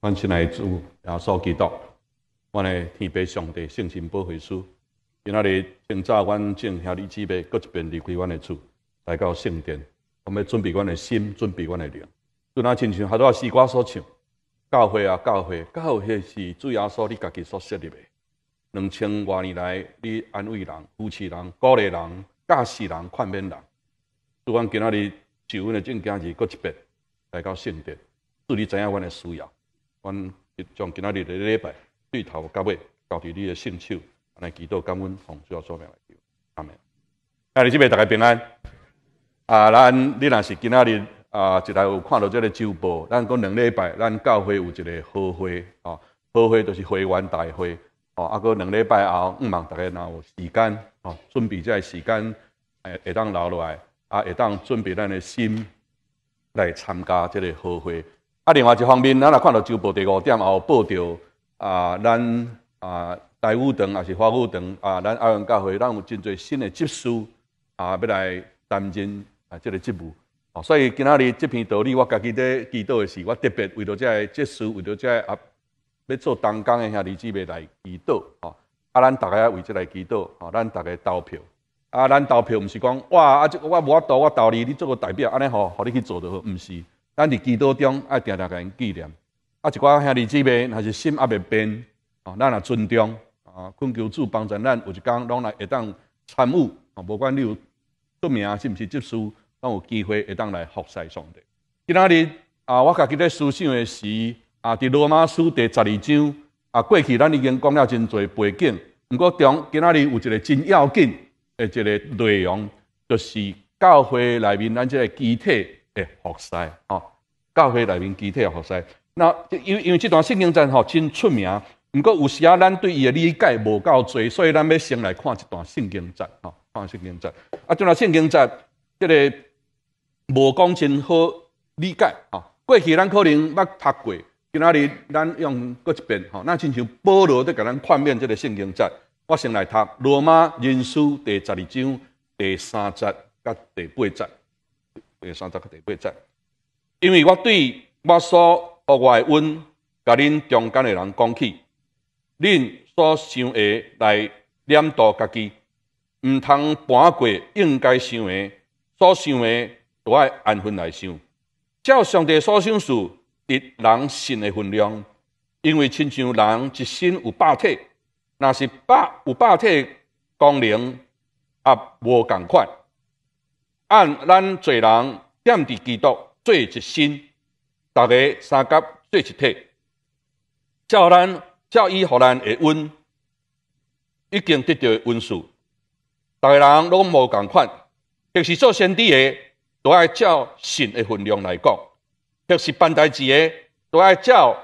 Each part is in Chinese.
阮亲来做，然后基督，阮诶天父上帝圣心保惠书。今仔日清早，阮正兄弟姊妹各一边离开阮诶厝，来到圣殿，准备阮诶心，准备阮诶灵。今仔亲像迄多诗歌所唱，教会啊，教会，教会是主耶稣你家己所设立的。两千多年来，你安慰人、扶持人、鼓励人、教示人、劝勉人。就阮今仔日就诶正经日各一边来到圣殿，祝你知影阮诶需要。阮从将今仔日的礼拜对头到尾，到底你的手，安来祈祷感恩，从主要说明来。阿弥，阿弥，祝你大家平安。啊，咱你若是今仔日啊，一来有看到这个周报，咱讲两礼拜，咱教会有一个合会哦，合会就是会员大会哦。啊，过两礼拜后，毋忙大家若有时间哦，准备个时间诶，当留落来啊，会当准备咱的心来参加这个合会。啊，另外一方面，咱也看到周报第五点也有报道啊，咱啊，大武堂也是花武堂啊，咱阿运教会，咱有真侪新的职收啊，要来担任啊，这个职务。所以今仔日即篇道理，我家己在祈祷诶是，我特别为着个职收，为着个啊，要做当讲诶遐弟姊妹来祈祷啊，啊，咱个啊，为即来祈祷啊，咱逐个投票啊，咱投票毋是讲哇啊，即我无法投我投你，你做个代表安尼吼，互你去做就好，毋是。咱伫祈祷中，爱定定给人纪念。啊，一寡兄弟姊妹，若是心阿袂变，啊，咱也尊重。啊，困求主帮助咱，有一工拢来会当参悟。啊，无管你有出名，是毋是执事，拢有机会会当来服侍上帝。今仔日，啊，我家己咧思想诶是，啊，伫罗马书第十二章，啊，过去咱已经讲了真侪背景。毋过，今仔日有一个真要紧，诶，一个内容，就是教会内面咱即个集体。诶，服识哦，教会内面具体学识。那因为因为这段圣经章吼真出名，不过有时啊，咱对伊诶理解无够侪，所以咱要先来看一段圣经章吼，看圣经章。啊，这段圣经章，即个无讲真好理解哦。过去咱可能捌读过，今仔日咱用过一遍吼，那亲像保罗在甲咱宽面即个圣经章，我先来读罗马人书第十二章第三节甲第八节。第三、十个第八节，因为我对我所学的温，甲恁中间的人讲起，恁所想的来念度家己，毋通搬过应该想的，所想的都爱按分来想。照上帝所想得人心的分量，因为亲像人一心有百体，若是百有百体功能，也无共款。按咱做人，点伫基督做一心，逐个三甲做一体，照咱照伊，互咱会温，已经得到温素，逐个人拢无共款。越是做先知的，都爱照神的分量来讲；越是办代志的，都爱照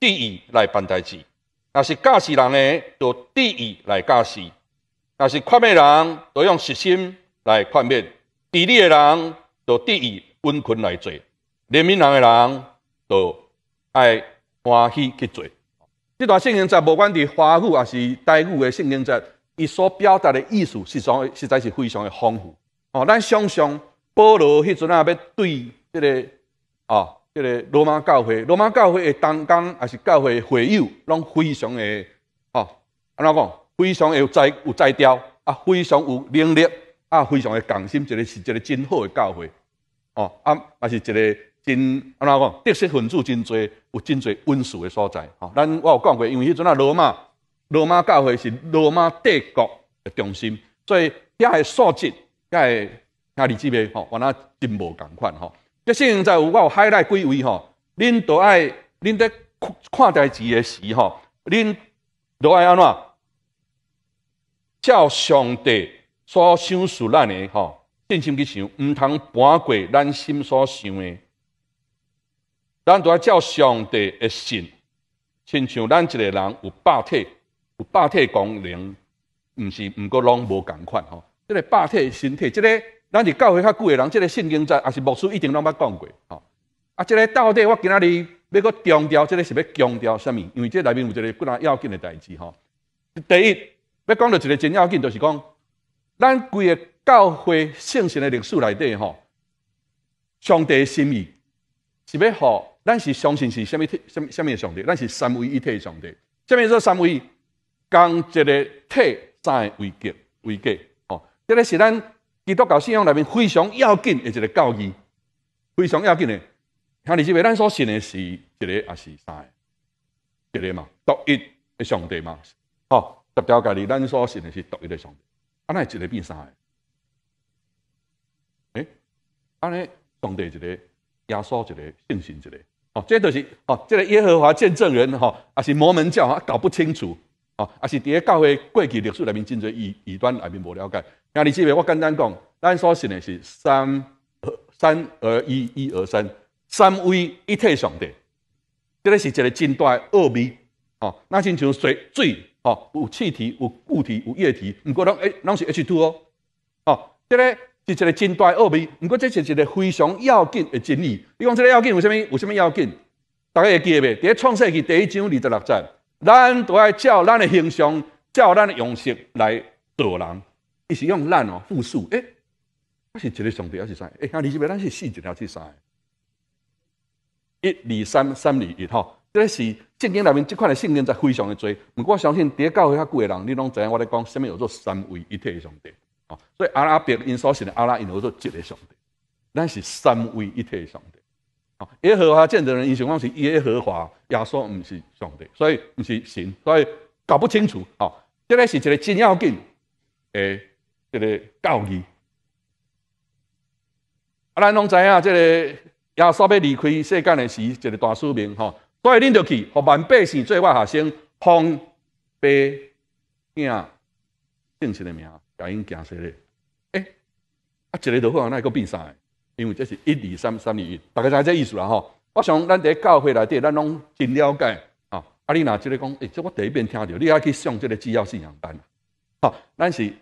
第一来办代志。若是教驶人呢，都第一来教驶；若是宽面人，都用实心来宽面。以色的人就得以温困来做，人民人的人就爱欢喜去做。这段圣经在不管是华语还是台语的圣经，在伊所表达的意思，实上实在是非常的丰富。哦，咱想想，保罗迄阵啊，要对这个啊，这个罗马教会、罗马教会的同工，还是教会会友，拢非常的哦，安怎讲？非常有才，有才调啊，非常有能力。啊，非常诶，共心，一个是一个真好诶教会，哦，啊，也是一个真安怎讲，得失分子真多，有真多温室诶所在，吼。咱我有讲过，因为迄阵啊，罗马罗马教会是罗马帝国诶中心，所以遐嘅素质，遐嘅兄弟姊妹，吼，原来真无共款，吼、哈，个应在有我有海内几位，吼，恁都爱恁在看代志诶时，吼，恁都爱安怎，叫上帝。所想是咱的吼，认心去想，毋通搬过咱心所想的。咱都要照上帝的信，亲像咱一个人有百体，有百体功能，毋是毋过拢无共款，吼。这个百体身体，这个咱是教会较久的人，这个圣经在也是牧师一定拢捌讲过，吼。啊，这个到底我今仔日要个强调，这个是要强调啥物？因为即内面有一个骨难要紧的代志，吼。第一，要讲到一个真要紧，就是讲。咱规个教会圣贤的历史内底吼，上帝的心意是要互咱是相信是虾米体、虾么、甚么诶上帝，咱是三位一体的上帝。下面说三位共一个体再为加为加哦，即个是咱基督教信仰内面非常要紧的一个教义，非常要紧的。兄弟姐妹，咱所信的是一个还是三？个？一个嘛，独一的上帝嘛，吼，十条讲你咱所信的是独一的上帝。安内一个变三个，诶，安尼上帝一个，耶稣一个，信心一个，哦，这就是哦，这个耶和华见证人吼，也是摩门教，啊，搞不清楚，哦，也是伫一教会过去历史人面真追异异端人面无了解。兄弟是妹，我简单讲，咱所信的是三二三而一，一而三，三位一体上帝，这个是一个真大的奥秘，哦，那亲像水水。哦，有气体，有固体，有液体，毋过，拢诶，拢是 H2 哦。哦，这个是一个真大诶奥秘，毋过，这是一个非常要紧诶真理。你讲即个要紧有虾米？有啥物要紧？大家会记诶未？咧创世纪第一章二十六节，咱都爱照咱诶形象，照咱诶样式来度人，伊是用咱哦复数。诶，我是一个上帝还是啥？兄弟姊妹，咱是四条七三，一、二、三、三、二、一，吼，这是。圣经内面即款的信念在非常的多，毋过我相信，伫咧教会较久的人，你拢知影我咧讲，下物叫做三位一体上帝哦，所以阿拉伯因所信的阿拉因有做一个上帝，咱是三位一体上帝哦。耶和华见证人因想讲是耶和华，耶稣毋是上帝，所以毋是神，所以搞不清楚哦。即个是一个真要紧诶一个教义，阿咱拢知影，即个耶稣要离开世间的时一个大使命吼。所以，恁就去互万百姓做外学生，红白经正确的名，甲因行出诶、诶啊，一个头好，往那个变啥？因为这是一、二、三、三、二、一，大概就这意思啦吼。我想，咱伫教会内底，咱拢真了解吼。啊。你若即个讲，诶，这我第一遍听着，你爱去上即个基要信仰班。吼，咱是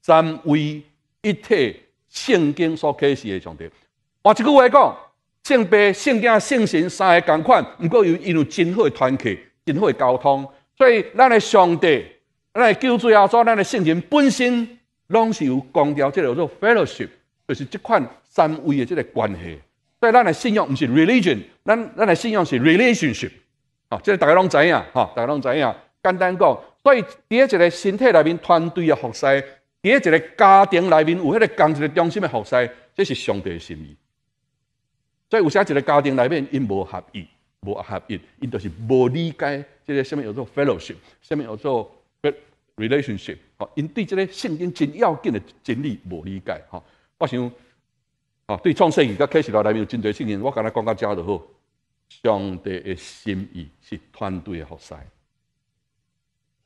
三位一体圣经所开始的上帝。我即句话讲。圣别、圣子、圣神三个共款，不过有因有真好的团结、真好的沟通，所以咱的上帝，咱的救主阿主，咱的圣人本身拢是有强调即个叫做 fellowship，就是即款三位的即个关系。所以咱的信仰不是 religion，咱咱的信仰是 relationship，啊，即个大家拢知影，哈，大家拢知影，简单讲，所以伫一个身体内面团队的服侍，伫一个家庭内面有迄个同一个中心的服侍，这是上帝的心意。所以有些一个家庭内面，因无合意，无合意，因都是无理解。即个下物叫做 fellowship，下物叫做 relationship，哦，因对即个圣经真要紧的真理无理解。哈，我想，啊，对创世甲启示始内面有真多圣经，我今日讲到遮就好。上帝的心意是团队的合赛，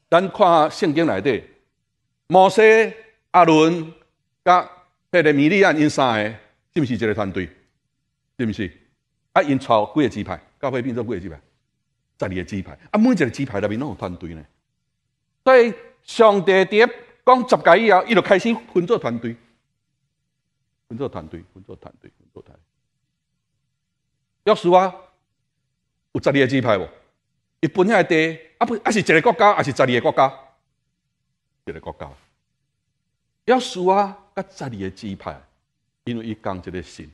咱看圣经内底，摩西、阿伦、甲迄个米利亚因三个，是毋是一个团队？是不是，啊，因操几个支派，教会变做几个支派，十二个支派，啊，每一个支派内面拢有团队呢。所以上帝第讲十诫以后，伊就开始分做团队，分做团队，分做团队，分做团。队。要稣啊，有十二个支派无？伊分遐个地，啊不，啊是一个国家，啊是十二个国家，一个国家。要稣啊，甲十二个支派，因为伊讲一个姓。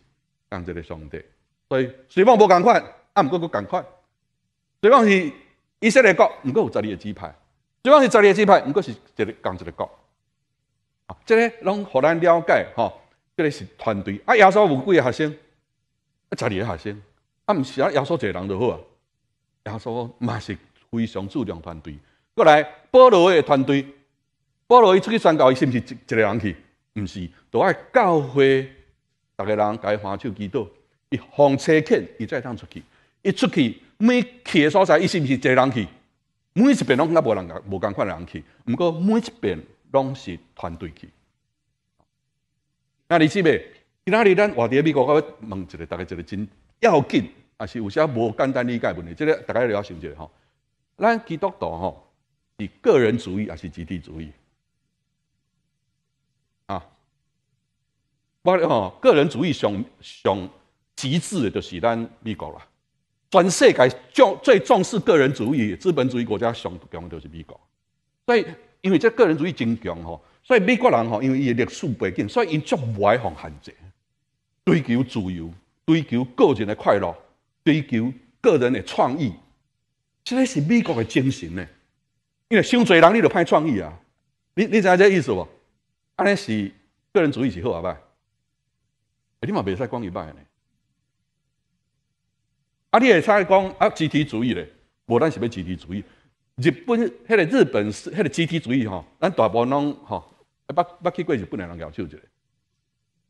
共一个上帝，所以水王无共款，啊，毋过佫共款。水王是以色列国，毋过有十二个支派。水王是十二个支派，毋过是一个共一个国。啊，这个拢互咱了解，吼，这个是团队。啊，耶稣有几个学生，啊，十二个学生，啊，毋是啊，耶稣一个人就好啊。耶稣嘛是非常注重团队。过来，保罗的团队，保罗伊出去宣教，伊是毋是一个人去？毋是，都爱教会。逐个人该放手祈祷，伊放车伊才会通出去，伊出去每去诶所在，伊是毋是一个人去？每一遍拢阿无人个，无款诶人去。毋过每一遍拢是团队去。那你知未？今仔日咱话诶美国，我问一个，大概一个真要紧，也是有些无简单理解问题。即个大家了想一下吼。咱基督徒吼，是个人主义还是集体主义？个人主义上上极致的就是咱美国啦，全世界重最重视个人主义资本主义国家上强的就是美国。所以因为这个人主义真强吼，所以美国人吼，因为伊历史背景，所以伊足无爱放限制，追求自由，追求个人的快乐，追求个人的创意，这个是美国的精神咧。因为伤侪人，你就歹创意啊！你你知影这意思无？安尼是个人主义是好啊，拜。你嘛未使讲伊歹嘞，啊，你会使讲啊集体主义咧，无咱是要集体主义？日本，迄个日本是迄个集体主义吼，咱大部分拢吼，捌捌去过日本的人接受一下。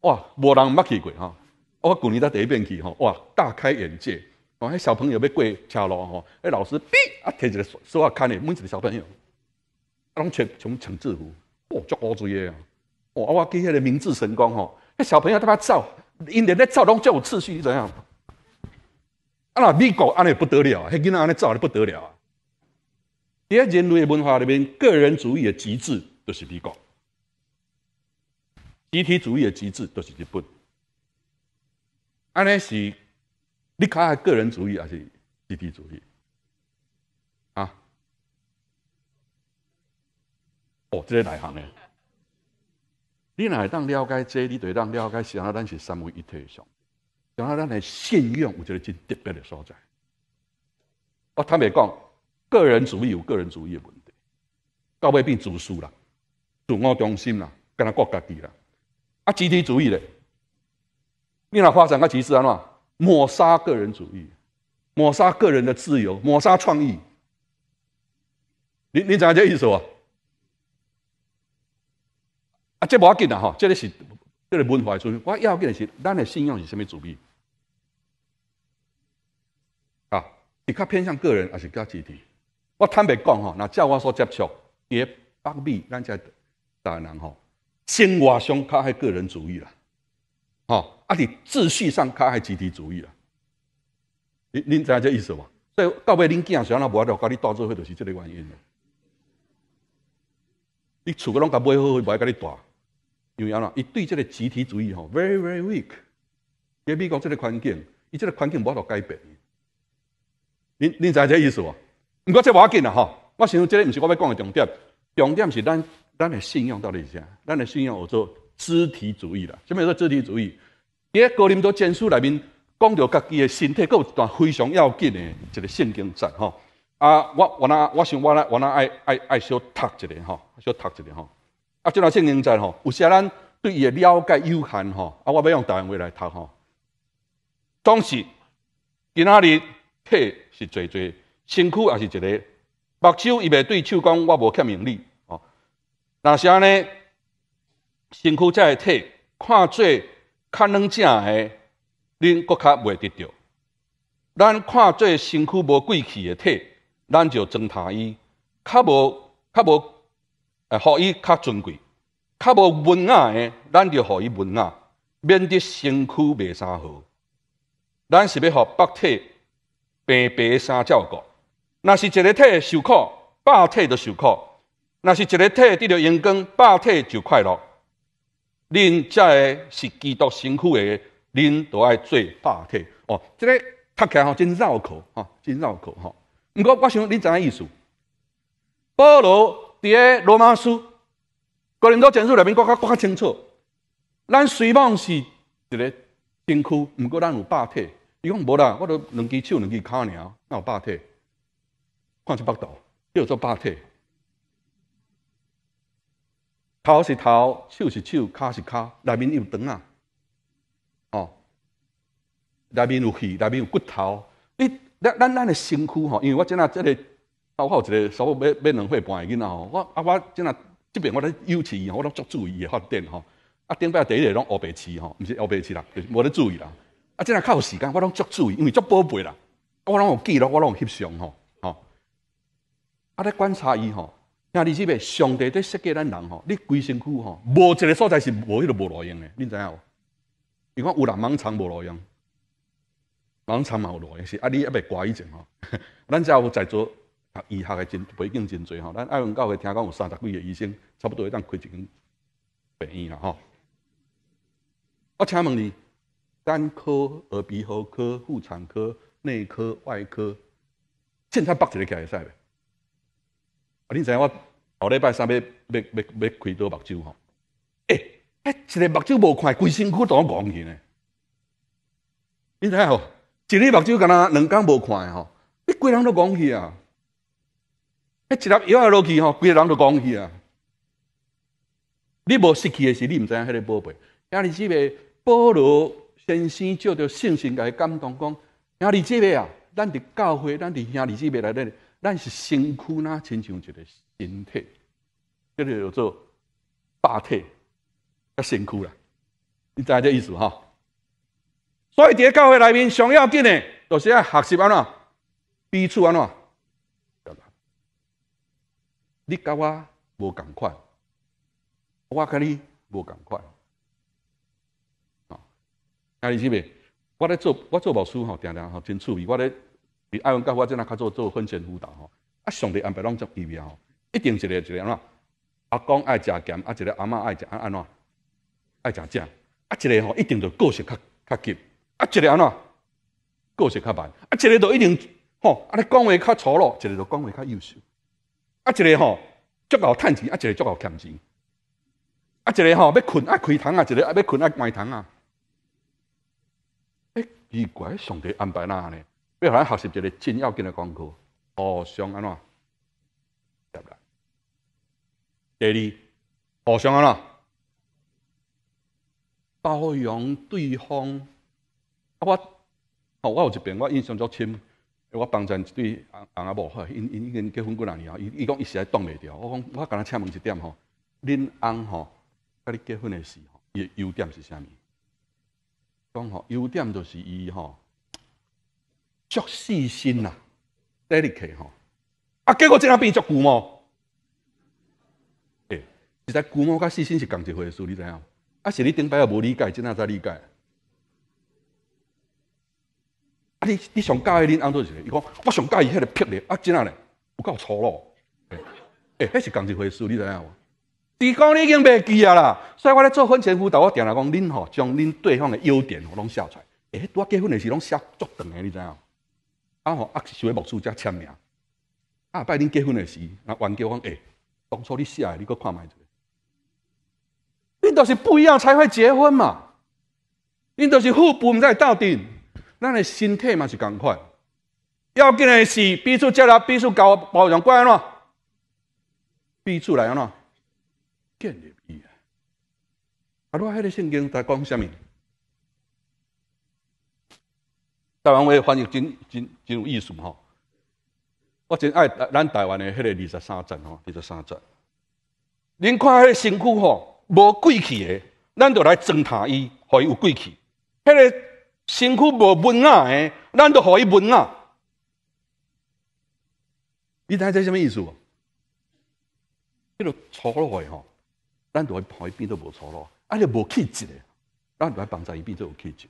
哇，无人毋捌去过吼，我旧年在第一遍去吼，哇，大开眼界。迄小朋友要过车路吼，迄老师，哔，啊，摕个起手啊，牵咧，每一个小朋友，拢穿穿穿制服，哇，足乌嘴个，哦，啊，我记迄个明治神宫吼。小朋友他妈照，一年那照，拢叫有秩序，怎样？啊，那美国安尼不得了，囡仔安尼照的不得了。二，人类文化里面，个人主义的极致就是美国，集体主义的极致就是日本。安尼是你看还个人主义还是集体主义？啊？哦，这个内行呢？你哪会当了解这？你对当了解，想到咱是三位一体上，想到咱的信仰，我觉得真特别的所在。我坦白讲，个人主义有个人主义的问题，到尾变自私啦，自我中心啦，跟人家家己啦，啊集体主义嘞，你哪发展个极致啊嘛？抹杀个人主义，抹杀个人的自由，抹杀创意。你你怎个这意思啊？啊，这无要紧啦吼，这个是这个文化出，我要紧的是咱的信仰是虾米主义？啊，你较偏向个人还是较集体？我坦白讲，吼，那照我所接触，诶北美咱这大人，吼，生活上较爱个人主义啦，吼，啊，是秩序上较爱集体主义啦。您您知影这意思无？所以到尾恁囝样，所以无无要甲你带做伙，就是即个原因你厝个拢甲买好，无爱甲你带。因为安伊对即个集体主义吼，very very weak。加美国即个环境，伊即个环境无法度改变。恁知影即个意思无？毋过即话紧啦吼，我想讲即个毋是我要讲的重点，重点是咱咱诶信仰到底是啥？咱诶信仰叫做集体主义啦。虾米叫做集体主义？第一，高人在经书内面讲到家己诶身体，佮有一段非常要紧诶一个圣经节吼。啊，我我那我想我那我那爱爱爱小读一个吼，小读一个吼。啊，即那现现在吼，有些咱对伊诶了解有限吼，啊，我要用台湾话来读吼。总是，今仔日体是最最身躯也是一个目睭伊袂对，手讲我无欠明理哦。那尼，身躯苦会体，看做较软正诶，恁骨较袂得着。咱看做身躯无贵气诶体，咱就赞叹伊，较无，较无。哎，互伊较尊贵，较无文雅诶，咱就互伊文雅，免得辛苦卖衫好。咱是要互百体平白三照顾，若是一个体受苦，百体都受苦；若是一个体得著阳光，百体就快乐。恁会是基督辛苦诶，恁都爱做百体哦。这个读起来吼真绕口吼，真绕口吼。毋过我想恁知影意思，保罗。伫在罗马书、哥林多前书内面讲较更较清楚。咱虽望是一个身躯，毋过咱有八体。伊讲无啦，我都两支手、两支骹尔，哪有霸体？看起百度叫做霸体。头是头，手是手，骹是骹，内面有肠啊！哦，内面有皮，内面有骨头。你咱咱的身躯吼，因为我今仔即个啊，我有一个稍微要要两会办囡囝吼，我啊我即若即边我咧幼请伊，我拢足注意伊发展吼，啊顶摆第一拢乌白痴吼，毋是乌白痴啦，就是无咧注意啦，啊即若较有时间我拢足注意，因为足宝贝啦，啊，我拢有记录，我拢翕相吼，吼，啊咧观察伊吼，兄弟姊妹，上帝在设计咱人吼，你规身躯吼，无一个所在是无迄个无路用的，你知影无？伊看有人盲肠无路用，盲肠嘛有路用，是啊你一未挂以前吼，咱只要在做。医学的真背景真侪吼，咱爱文教会听讲有三十几个医生，差不多会当开一间病院啦吼。我请问你，单科、耳鼻喉科、妇产科、内科、外科，凊彩北一个起来会使未？啊，你知我后礼拜三要要要要开刀目睭吼？诶，迄一个目睭无看，规身躯都戆去呢。你知影吼，一日目睭敢若两工无看吼？你规人都戆去啊！一粒摇下落去吼，规个人都讲去啊！你无失去的是你毋知影，迄个宝贝。兄弟姊妹，保罗先生着信心甲伊感动，讲兄弟姊妹啊，咱伫教会，咱伫兄弟姊妹内底，咱是身躯呐，亲像一个神个叫做作大体，甲身躯啦！你知这意思吼？所以伫教会内面上要紧诶，就是爱学习安怎，彼此安怎。你甲我无共款，我甲你无共款。啊！啊！你是咪？我咧做，我做秘师吼，定定吼真趣味。我咧，比爱文教我即那较做做婚前辅导吼。啊！上帝安排拢只奇妙吼，一定一个一个安怎？阿公爱食咸，啊一个阿嬷爱食安安怎？爱食酱，啊一个吼一定就个性较较急，啊一个安怎？个性较慢，啊一个就一定吼，阿你讲话较粗鲁，一个就讲话较优秀。啊，一个吼足够趁钱，啊，一个足够欠钱，啊，一个吼要困啊开窗啊，一个啊要困啊关窗啊。哎，奇怪，上帝安排那呢？要来学习一个真要紧的功课。互相安哪？第二，互相安怎？包容对方。啊，我，我有一遍，我印象足深。我刚一对阿阿某，因因已经结婚几廿年啊，伊伊讲伊实在挡袂牢。我讲，我甲才请问一点吼，恁翁吼，甲你结婚的时候，诶优点是啥物？讲吼，优点就是伊吼，足细心呐，delicate 吼，啊，结果在啊变做姑妈，哎，实在姑妈甲细心是共一回事，你知影？啊，是你顶摆啊，无理解，怎啊才理解。啊！你你上介意恁安怎一个？伊讲，我上介意迄个劈你啊！怎啊咧？够粗鲁。诶、诶，迄是讲一回事，你知影无？伫讲你已经袂记啊啦！所以我咧做婚前辅导，我定来讲恁吼，将恁对方的优点我拢写出来。哎，拄我结婚的时，拢写足长嘅，你知影？啊吼，啊是要木师才签名。啊，拜恁结婚的时，那冤家讲，诶，当初你写诶，你搁看卖一个。都是不一样才会结婚嘛。恁都是互补，才到阵。咱诶，身体嘛是共款，要紧诶是逼出遮个，逼出交诶保养安怎？彼此来怎？建立伊啊。阿迄个圣经在讲虾米？台湾我翻译真真真有意思吼，我真爱咱台湾诶迄个二十三章吼，二十三章。恁看迄身躯吼无贵气诶，咱就来尊他伊，互伊有贵气。迄个。身躯无蚊啊，诶，咱都互伊蚊啊。你知影这什物意思？无？迄个错落去吼，咱就会帮伊变做无错落，啊，就无气质诶，咱就会帮助伊变做有气质。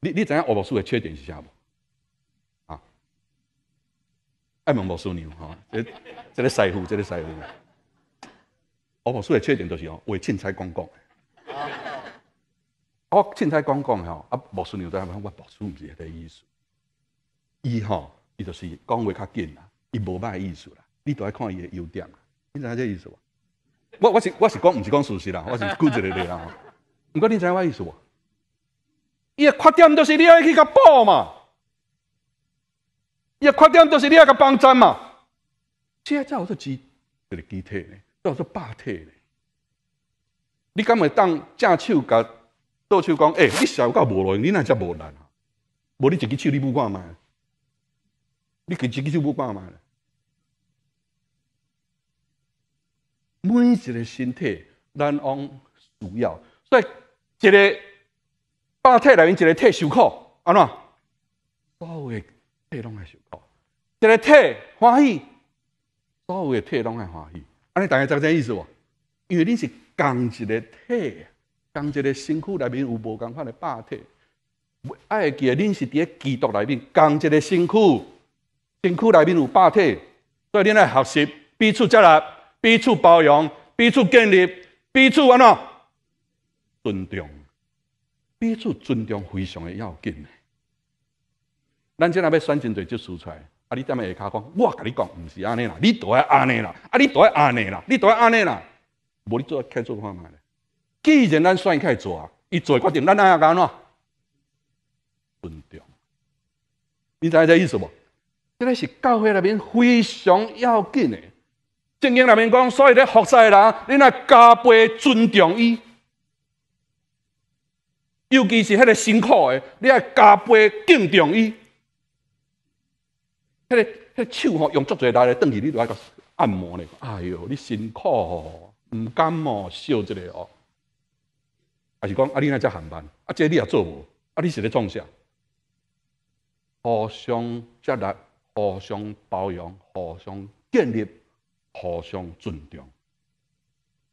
你你知影欧博士诶缺点是啥无？啊，爱蒙博士牛吼，这这个师傅，这个师傅，欧博士诶缺点就是吼，为凊彩讲讲。我凊彩讲讲吼，啊，牧师牛仔，我牧师毋是迄个意思。伊吼，伊著是讲话较紧啦，伊无歹意思啦。你著爱看伊诶优点，你知影即个意思无？我我是我是讲，毋是讲事实啦，我是固一个的啦。毋过你知影我意思无？伊诶缺点著是你爱去甲补嘛，伊诶缺点著是你爱甲帮衬嘛。即个在我做机，一个机体呢，在我做霸体呢。你敢会当正手甲？到处讲，哎，你笑到无路用，你那才无难无你一支手你不管嘛？你一支手不管嘛？每一个身体咱往需要，所以一个八体里面一个体受苦，安怎？所有的体拢会受苦，一个体欢喜，所有的体拢会欢喜，安尼大家知个意思无？因为你是共一个体。同一个身躯内面有无共款的霸体？爱记，恁是伫诶基督内面，同一个身躯，身躯内面有霸体，所以恁来学习，彼此接纳，彼此包容，彼此建立，彼此安怎尊重，彼此尊重非常的要紧诶。咱即若要选真队就输出来，啊！你踮物下骹讲，我甲你讲，毋是安尼啦，你待安尼啦，啊！你待安尼啦，你待安尼啦，无你做开做看嘛嘞。既然咱选起来做，伊做决定，咱爱要干呐？尊重，你知影这意思无？这个是教会内面非常要紧的。圣经内面讲，所以咧服侍人，你若加倍尊重伊，尤其是迄个辛苦的，你爱加倍敬重伊。迄个、迄个手吼用足侪力来转起你来个按摩呢。哎哟，你辛苦，吼、毋感冒笑一个哦。还是讲啊，你那只航班，啊，这你也做无，啊，你是咧创啥？互相接纳，互相包容，互相建立，互相尊重，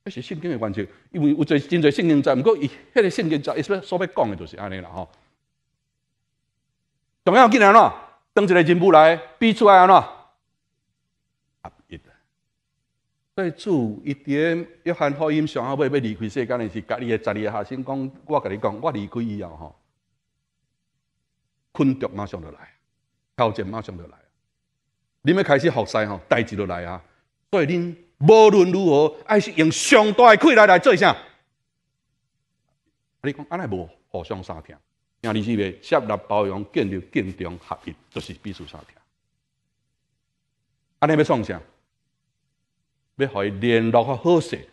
那是圣经的关系。因为有侪真侪圣经在，毋过伊迄个圣经在，伊所要讲的就是安尼啦吼。重要几难啦，当一个任务来逼出来安怎？做一点约翰福音上后要要离开世间的是家己的十二个下生讲。我甲你讲，我离开以后，吼，困着马上就来，挑战马上就来。你要开始服侍吼，代志就来啊。所以，恁无论如何，爱是用上大的气来来做啥？啊，你讲，安尼无互相相听，兄弟姊妹接纳包容，建立竞争合一，就是必须相听。安尼要创啥？要互伊联络好势，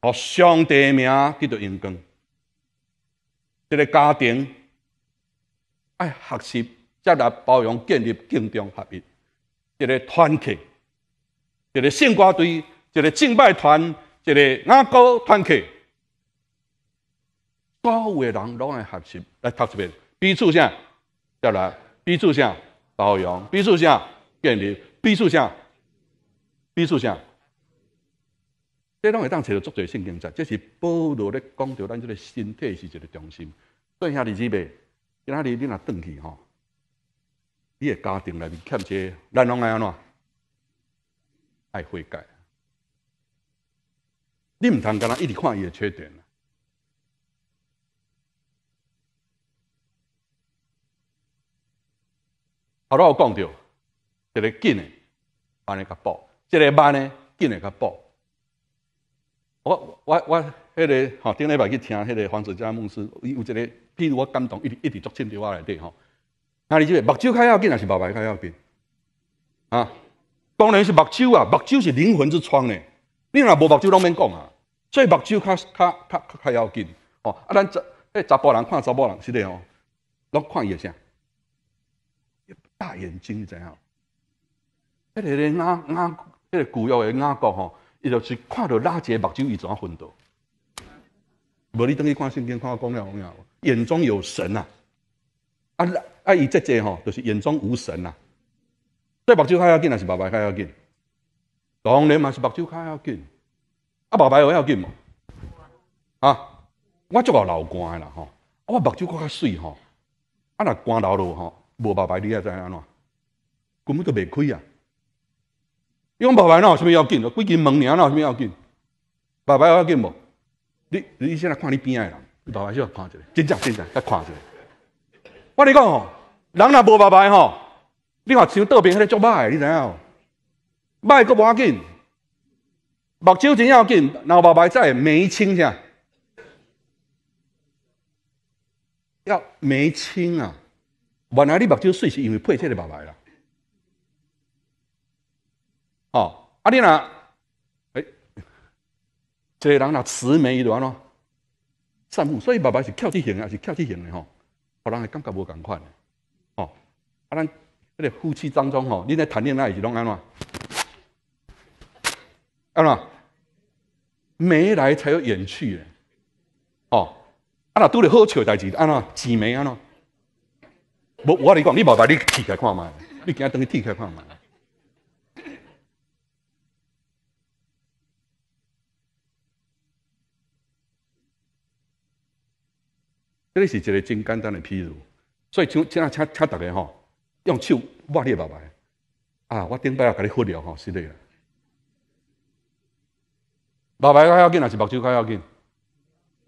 互上帝名得到印光。一个家庭爱学习，再来包容建立敬重合一。一个团体，一个圣歌队，一个敬拜团，一个阿哥团体，所有的人拢爱学习来读一遍。B 此啥？下来，B 此啥？包容，B 此啥？建立，B 此啥？比如说，这当会当找到足侪性经济，这是暴露咧讲到咱即个身体是一个中心。当下你记未？今仔日你若转去吼，你的家庭内面欠者，咱拢爱安怎？爱悔改。你毋通甲咱一直看伊的缺点。好啦，我讲到一个紧的，安尼甲补。这个慢呢，紧会甲补。我我我，那个吼，顶礼拜去听迄个《黄子佳梦师》，有有一个，比如我感动，一一直作心伫我内底吼。那你即个目睭较要紧，还是目白较要紧？啊，当然是目睭啊！目睭是灵魂之窗呢。你若无目睭，拢免讲啊。所以目睭较较较较要紧吼。啊，咱查迄查甫人看查某人是的吼，拢看伊一啥？大眼睛知影？迄个咧啊啊！个古窑的雅角吼，伊就是看到垃圾，目睭伊怎啊昏倒？无你等于看圣经，看讲了讲样？眼中有神啊！啊，啊，伊这这吼，就是眼中有神呐。对，目睭开要紧，还是白眉开要紧？当然嘛，是目睭开要紧。啊，白眉有要紧无？啊，我足够流汗的啦吼！我目睭够较水吼。啊，若汗流路吼，无白眉你也知安怎？根本就袂开啊！用白牌有什么要紧咯？贵金门娘有什么要紧？白牌要紧无？你你现在看你边仔人，白牌是要看一个，真正真正要看一个。我你讲吼，人若无白牌吼，你看像倒边迄个足歹的，你知影？歹阁无要紧，目睭真要紧，然后白牌再眉清啥？要眉清啊？原来你目睭水是因为配这个白牌啦。哦，啊，你呐，哎，这个人呐，慈眉善目，所以爸爸是翘起型的，是翘起型的吼，让人会感觉无同款的。哦，啊，咱这个夫妻当中吼，你在谈恋爱是拢安怎？安怎？眉来才有眼去嘞。哦，啊，那拄着好笑的代志，安怎？挤眉安喏。我我你讲，你爸爸你剃开看嘛，你今仔等去剃开看嘛。这个是一个真简单的譬如。所以像请啊，请请大家吼，用手握的目眉啊，我顶摆也甲你忽略吼，是的。目眉较要紧还是目睭较要紧？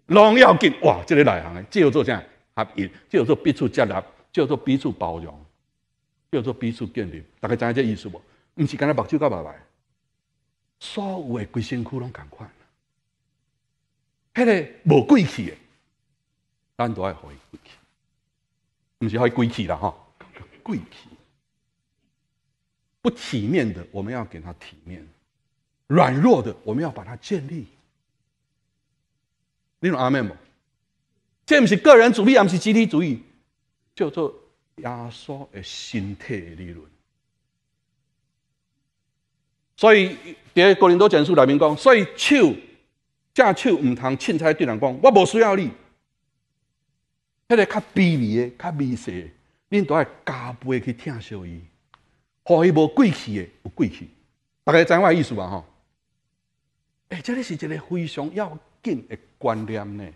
拢要紧哇！这个内行的，叫做啥？叫做彼此接纳，叫做彼此包容，叫做彼此建立。大家知影这意思无？毋是讲咧目睭较白白，所有诶规身躯拢共款。迄个无贵气诶，单独爱回，唔是爱归去啦，哈！归去。不体面的，我们要给他体面；软弱的，我们要把他建立。那种阿妹么这 a 是个人主义，M 是集体主义，叫做压缩的身体理论。所以，别个人都讲述里面讲，所以手假手唔通凊彩对人讲，我无需要你。迄个较卑微的、较微细诶，恁都爱加倍去疼惜伊。互伊无贵气的有贵气，大家知影我意思吧？吼，诶，这里是一个非常要紧的观念呢。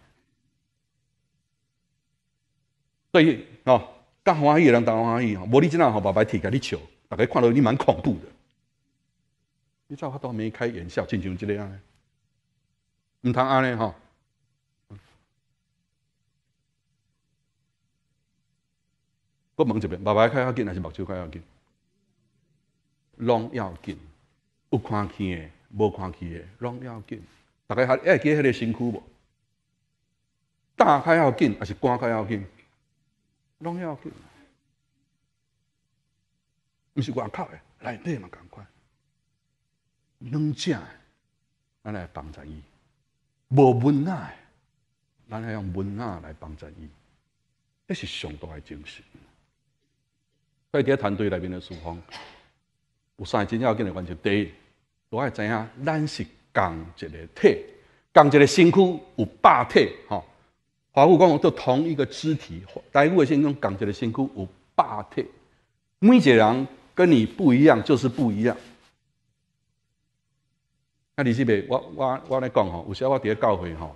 所以吼，刚欢喜的人当然欢喜吼，无你即人吼把白铁甲你笑，大家看到你蛮恐怖的。你知法都到没开颜笑，静像即个样嘞，毋通安尼吼。搁问一遍，白白开要紧，还是目睭开要紧？拢要紧，有看见的，无看见的，拢要紧。大家还还记迄个新区无？打开要紧，还是关开要紧？拢要紧。毋是外口的，内底嘛同款。两只，咱来帮助伊。无文呐，咱来用文呐来帮助伊。这是上大的精神。在伫个团队内面的书房，有三个真正要键的原则：第一，我爱知影，咱是共一个体，共一个身躯有八体哈。华富光荣做同一个肢体，台乌的先共一个身躯有八体。每一个人跟你不一样，就是不一样。啊，李西北，我我我来讲吼，有些我伫咧教会吼，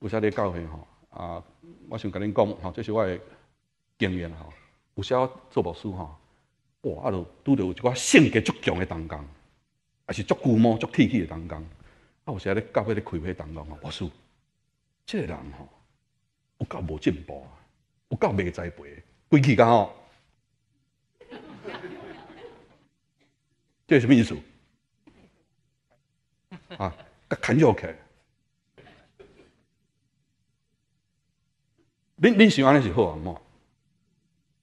有些伫咧教会吼啊，我想甲恁讲吼，这是我的经验吼。有时做牧师吼，哇，啊，就拄着有一寡性格足强的同工，也是足固膜足铁气的同工，啊，有时咧教会咧开会当中吼，牧师，这个人吼，有够无进步啊，有够袂栽培，规气刚吼。这什么意思？啊，开玩笑开，恁恁想安尼是好啊好。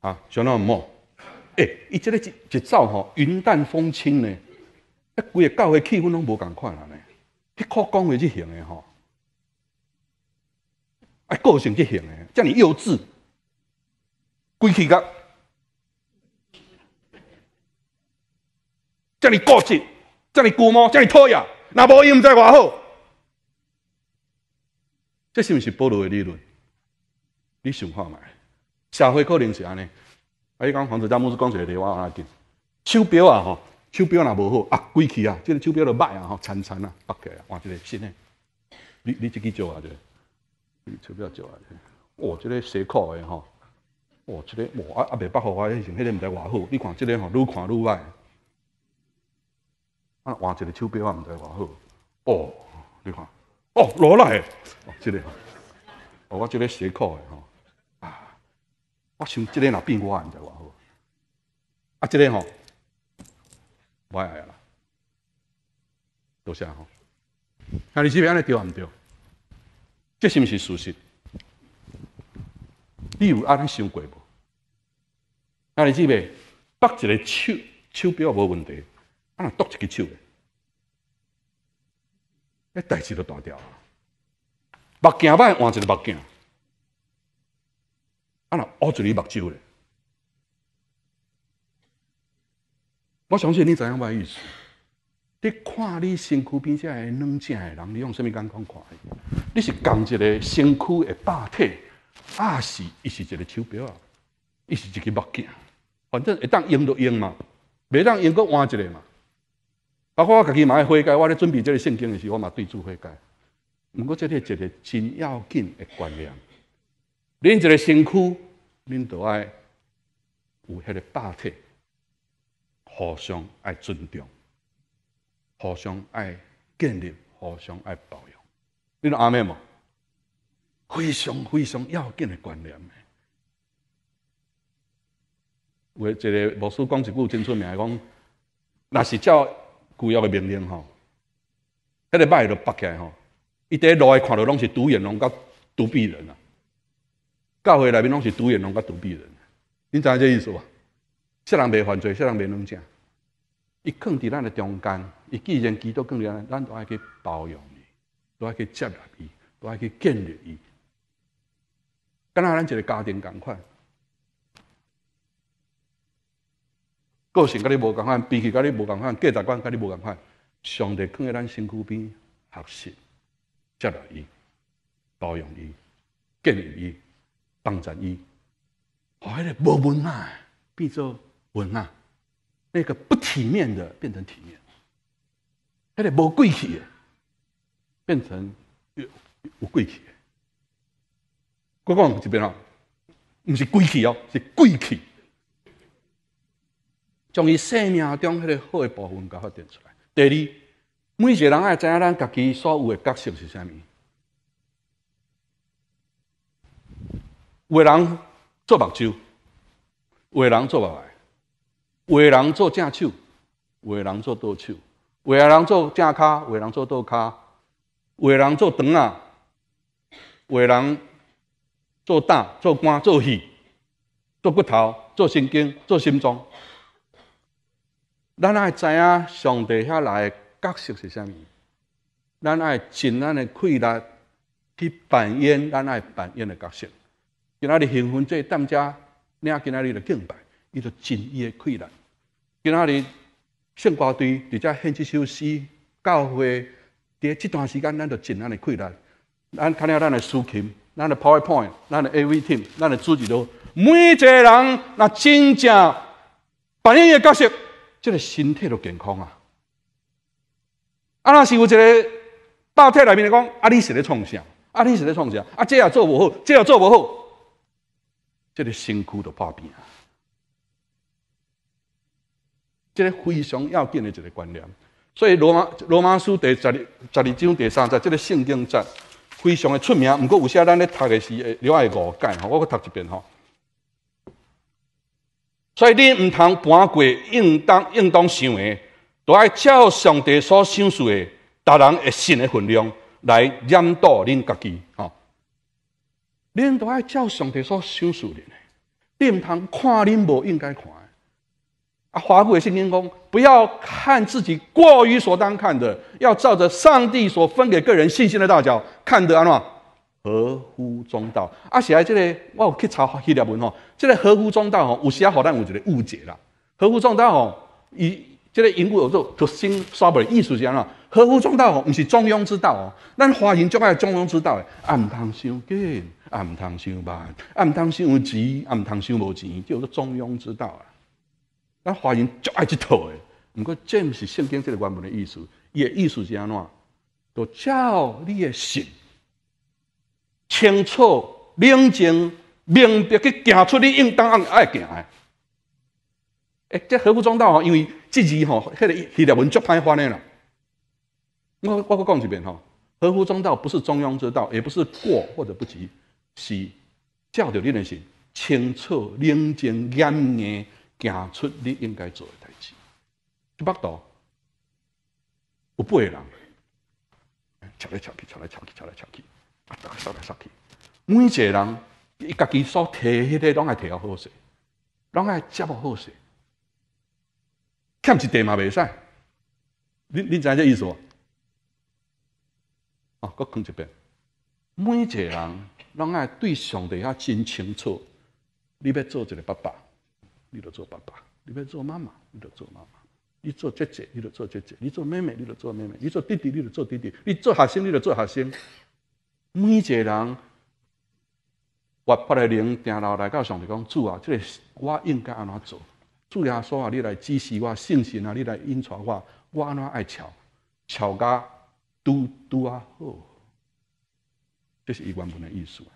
啊小娜莫诶伊即个一节奏吼云淡风轻诶啊规个教会气氛拢无共款啊咧迄箍讲话即形诶吼啊个性即形诶遮尔幼稚鬼气甲遮尔固执遮尔舅妈遮尔讨厌呐无伊毋知偌好这是毋是保萝的理论你想看觅社会可能是安尼，啊！伊讲房子、詹姆斯讲一个我安尼来，手表啊吼，手表若无好啊，贵气啊，即个手表都歹啊吼，残残啊，不起来换一个新的。你你自己做啊，这手表做啊，我即个石裤的吼，我即个我啊啊未百货，我迄个毋知偌好，你看即个吼，愈看愈歹，啊，换一个手表，我毋知偌好，哦，你看，哦，罗莱，哦，这个，哦，我即个石裤的吼。我想即个若变化，唔知外好。啊，这个吼，我爱啦，多谢吼。那你这边安尼调唔调？这是毋是事实？你有安尼想过无？那你这边北一个手手表无问题，啊，剁一个手嘅，那代志都大条啦。目镜歹换一个目镜。啊！那捂住你目睭咧，我相信你影我的意思，你看你身躯边遮诶软件的人，你用虾米眼光看？你是讲一个身躯的霸体，啊是伊是一个手表，啊，伊是一个目镜？反正会当用就用嘛，袂当用搁换一个嘛。包括我家己嘛爱花戒，我咧准备这个圣经的时，候，我嘛对住花戒。毋过，这个一个真要紧的观念。恁一个身躯，恁都爱有迄个霸气，互相爱尊重，互相爱建立，互相爱包容。恁阿妹无？非常非常要紧的关联。有一个无术讲一句真出名，讲若是照古约的命令吼，迄个麦就拔起来吼，一戴路来看到拢是独眼龙、独臂人啊。教会内面拢是独眼龙甲独臂人，恁知影这意思无？色人袂犯罪，色人袂乱整，伊藏伫咱的中间，伊既然基督降临，咱都爱去包容伊，都爱去接纳伊，都爱去建立伊。敢若咱一个家庭共款，个性甲你无共款，脾气甲你无共款，价值观甲你无共款，上帝藏喺咱身躯边，学习、接纳伊、包容伊、建立伊。棒展把迄个无文啊变做文啊，那个不体面的，变成体面；迄个无贵气的，变成有贵气。我讲这边啊，不是贵气哦，是贵气。将伊生命中迄个好的部分，甲发展出来。第二，每一个人爱知影，咱家己所有的角色是啥物。为人做目睭，为人做目来，为人做正手，为人做倒手，为人做正骹，为人做倒骹；为人做长啊，为人做大、做官、做戏、做骨头、做神经、做心脏。咱爱知影上帝遐来的角色是啥物，咱爱尽咱的气力去扮演咱爱扮演的角色。今仔日结婚节当家，今仔日的敬拜，伊就尽的开来。今仔日圣歌队直接献一首诗，教会伫即段时间，咱就尽咱的开来。咱看了咱的抒琴，咱的 PowerPoint，咱的 AV team，咱的主己都每一个人若真正扮演的角色，即个身体著健康啊。啊，若是有一个大体内面来讲，啊，你是咧创啥？啊，你是咧创啥？啊，这也做无好，这也做无好。这个身躯都破病啊！这个非常要紧的一个观念。所以罗马、罗马书第十二、十二章第三，节，这个圣经节非常的出名。不过有些咱咧读的是另外五解吼，我克读一遍吼。所以你毋通搬过应当、应当想的，都爱照上帝所想说的，达人而信的份量来引导恁家己吼。恁都爱照上帝所羞辱的呢？殿堂看恁无应该看的。啊，华的圣经讲，不要看自己过于所当看的，要照着上帝所分给个人信心的大小看的，安怎合乎中道？啊，写在这个我有去查迄条文吼，这个合乎中道吼，有时好多有一个误解啦。合乎中道吼，以这个因果有时候就先刷意艺术性了。合乎中道哦，唔是中庸之道哦。咱华人最爱中庸之道诶，啊唔通伤紧，啊唔通伤慢，啊唔通伤钱，啊唔通伤无钱，叫做中庸之道啊。咱华人最爱这套诶。不过，这毋是圣经这个原文的意思，伊诶意思是安怎？要照你诶心清楚、冷静、明白，去行出你应当按爱行诶。诶，这合乎中道哦，因为这字吼，迄个迄条文足歹翻诶啦。我我再讲一遍吼，合乎中道不是中庸之道，也不是过或者不及，是照着你的心，清澈、冷静、严严，行出你应该做的代志。一百度，有八个人，敲来敲去，敲来敲去，敲来敲去，啊，打杀来扫去，每一个人伊家己所提，迄个拢爱提好势，拢爱接不好势，欠一点嘛未使，你你知影这意思？啊，搁讲一遍，每一个人，拢爱对上帝较真清楚。你要做一个爸爸，你就做爸爸；你要做妈妈，你就做妈妈；你做姐姐，你就做姐姐；你做妹妹，你就做妹妹；你做弟弟，你就做弟弟；你做学生，你就做学生。每一个人，活泼的灵，听到来到上帝讲主啊，这个我应该安怎做？主耶稣啊，你来指示我信心啊，你来引导我，我安怎爱巧巧家？都都啊好，这是原本的意思啊。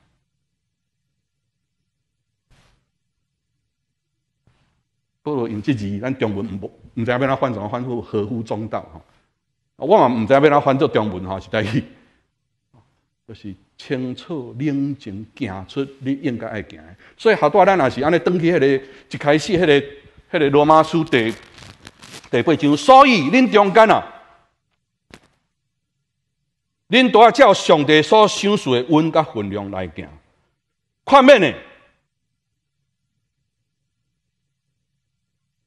不如用即字，咱中文无毋知要怎翻，怎种翻，副合乎中道吼。我嘛毋知要安怎翻做中文吼，是代志，就是清楚冷静行出你应该爱行的。所以好多咱也是安尼登去迄个一开始迄个迄个罗马书第第八章，所以恁中间啊。恁都要照上帝所想说的温甲分量来行，看面呢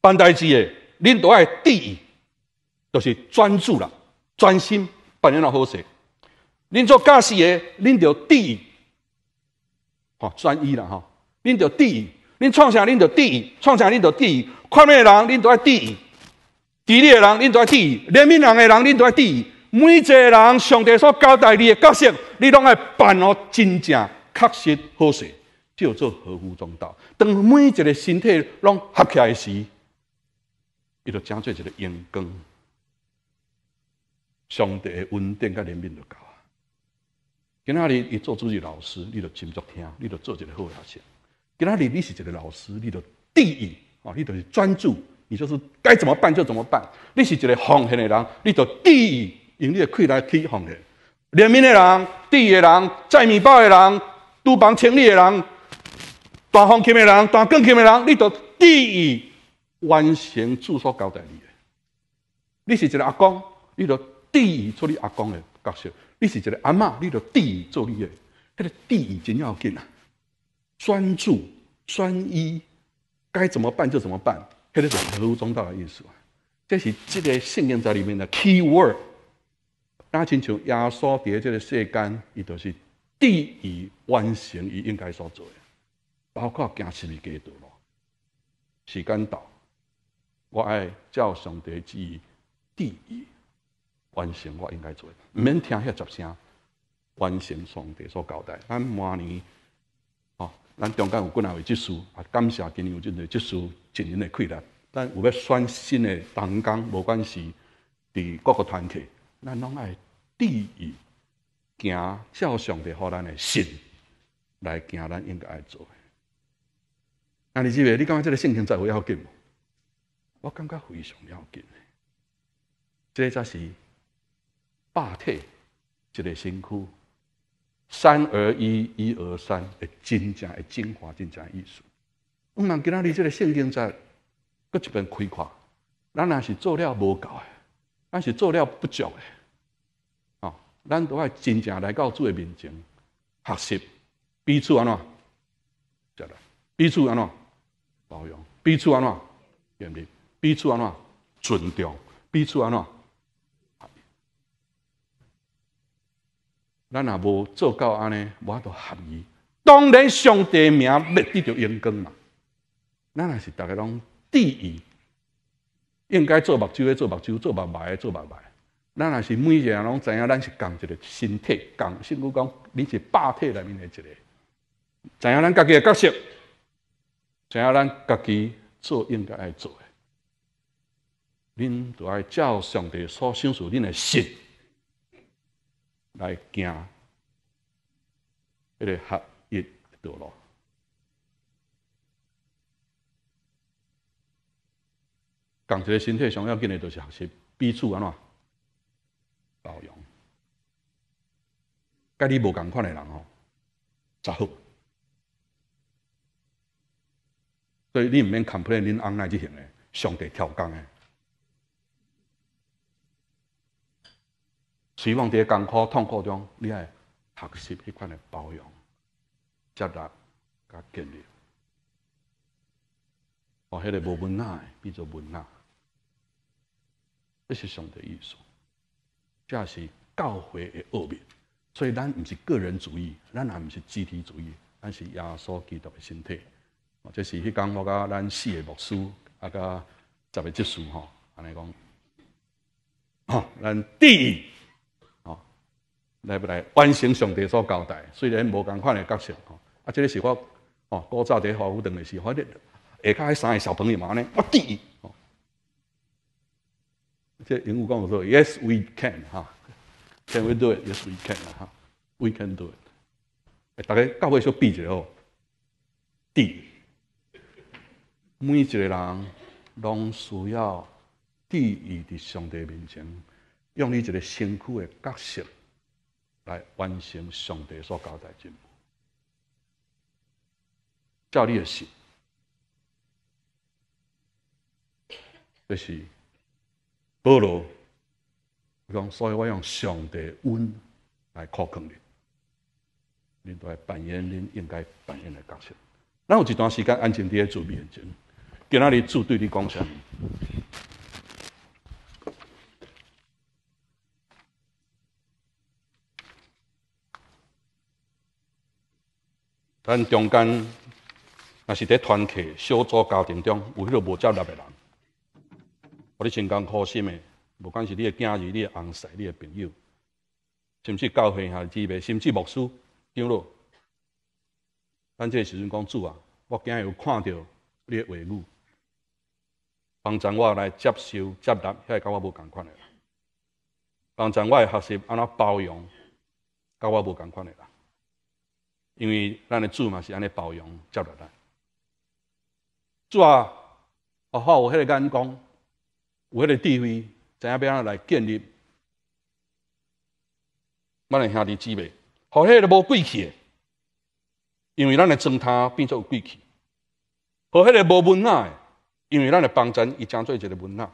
办代志的，恁都要第一，就是专注啦，专心办了好事。恁做驾驶的，恁就第一，好专一啦吼，恁就第一，恁创啥恁就第一，创啥恁就第一，看面的人恁都爱第一，职你的人恁都爱第一，怜悯人的人恁都爱第一。每一个人，上帝所交代你的角色，你拢爱办哦，真正确实好势，叫做合乎中道。当每一个身体拢合起来时，伊就成做一个阳光。上帝的稳定甲怜悯就到啊！今仔日你做主己老师，你就斟足听，你就做一个好学生。今仔日你是一个老师，你就注意啊，你就是专注，你就是该怎么办就怎么办。你是一个奉献的人，你就注意。用你的气来去弘的，连民的人、地的人、摘面包的人、厨房清理的人、大风琴的人、大钢琴的人，你都地以完成主所交代你的。你是一个阿公，你都地以做你阿公的角色；你是一个阿嬷，你都地以做你个。迄个地以真要紧啊，专注、专一，该怎么办就怎么办。迄个是柔中道的意思啊，这是这个信念在里面的 key word。那亲像耶稣伫即个世间，伊著是第一完成伊应该所做，诶，包括行事过多了。时间到，我爱照上帝意，第一完成我应该做，诶，毋免听遐杂声。完成上帝所交代。咱明年，吼，咱中间有几若位执事啊，感谢今年有真多执事真人诶，鼓力。咱有要选新诶，同工，无管是伫各个团体。咱拢爱第一行照上得互咱的信来行，咱应该爱做。那你知未？你感觉这个性情在乎要紧无？我感觉非常要紧。这则是霸体一个身躯，三而一，一而三的真正的精华真正艺术。毋通今仔日这个性情在，搁一边开垮，咱若是做了无够诶。但是做了不足诶。哦，咱都爱真正来到主的面前学习，彼此安怎？再来，彼此安怎？包容，彼此安怎？对唔对？逼出安怎？尊重，彼此安怎？咱也无做到安尼，我都合意。当然，上帝名必得到荣光嘛，咱也是逐个拢第一。应该做目睭的做目睭，做目眉的做目眉。咱也是每一个人拢知影，咱是共一个身体，共甚至讲你是百体内面的一个。知影咱家己诶角色，知影咱家己做应该爱做诶。恁就爱照上帝所赏赐恁诶信来行，迄个合一道路。共一个身体上要紧的，就是学习、彼此安怎保养。甲你无共款的人吼，就好。所以你毋免看破，恁安奶即行的，上帝跳工的，希望在艰苦痛苦中，你爱学习迄款的保养，接达甲建立。哦，迄个无文纳的，变做文纳。这是上帝艺意旨，这是教会的恶名。所以，咱不是个人主义，咱也不是集体主义，咱是耶稣基督的身体。哦，这是迄讲我甲咱四个牧师啊，甲十个耶稣吼，安尼讲，哦，咱敌吼、哦，来不来完成上帝所交代？虽然无共款的角色吼，啊，这个是我哦，古早伫华府堂的是，我正下骹迄三个小朋友嘛安尼，我一，吼、这人跟我说，Yes, we can，哈，Can we do it? Yes, we can，哈，We can do it。大家教会说比起来哦，D，每一个人拢需要第一的上帝面前，用你这个辛苦的角色来完成上帝所交代的。照你的是，这是。保罗，讲，所以我用上帝恩来靠近你。都在扮演恁应该扮演的角色。那有一段时间安静咧做面前，今仔日做对你讲啥？咱中间，若是伫团体小组家庭中有迄个无接纳的人。我哋成功苦心的，无管是你的囝人、你的同婿、你的朋友，甚至教会、甚至甚至牧师，张老，咱这个时阵讲主啊，我今日有看到你的话语，帮助我来接受接纳，遐个甲我无共款的啦。帮助我学习安怎包容，甲我无共款的啦。因为咱的主嘛是安尼包容接纳咱。主啊，好好，我迄个间讲。有迄个地位，知影要安怎来建立，咱诶兄弟姊妹，互迄个无贵气，因为咱的砖塔变做贵气；互迄个无文雅，因为咱的房前伊整做一个文雅；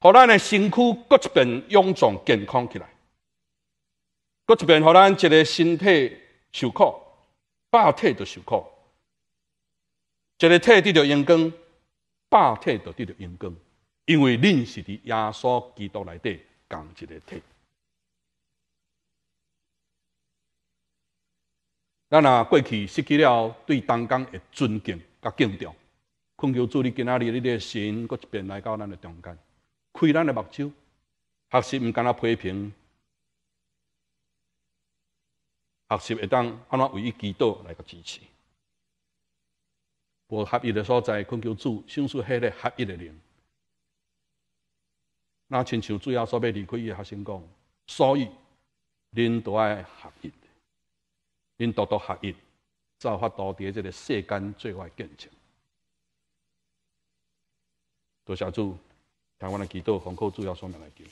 互咱的身躯各一边臃肿健康起来，各一边互咱一个身体受苦，百体都受苦，一个体得着阳光，百体都得着阳光。因为恁是伫耶稣基督内底讲一个题，咱若过去失去了对当间的尊敬甲敬重，困求主，你今仔日你的心，搁一遍来到咱的中间，开咱的目睭，学习毋敢若批评，学习会当安怎为伊基督来个支持？无合一的所在，困求主迅速迄个合一的人。那亲像主要说要离开伊的学生讲，所以恁都爱学习，恁多多学习，才有法度伫即个世间最后的境界。多谢主，台湾的基督徒，黄口主要顺便来求。